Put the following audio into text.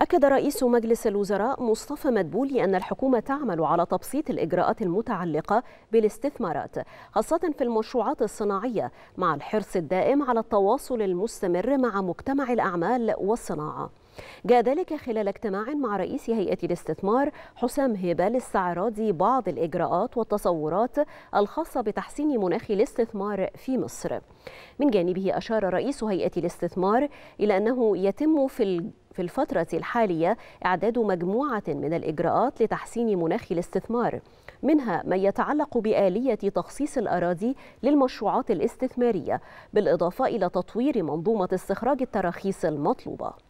أكد رئيس مجلس الوزراء مصطفى مدبولي أن الحكومة تعمل على تبسيط الإجراءات المتعلقة بالاستثمارات خاصة في المشروعات الصناعية مع الحرص الدائم على التواصل المستمر مع مجتمع الأعمال والصناعة جاء ذلك خلال اجتماع مع رئيس هيئة الاستثمار حسام هبة لاستعراض بعض الإجراءات والتصورات الخاصة بتحسين مناخ الاستثمار في مصر من جانبه أشار رئيس هيئة الاستثمار إلى أنه يتم في في الفترة الحالية إعداد مجموعة من الإجراءات لتحسين مناخ الاستثمار منها ما يتعلق بآلية تخصيص الأراضي للمشروعات الاستثمارية بالإضافة إلى تطوير منظومة استخراج التراخيص المطلوبة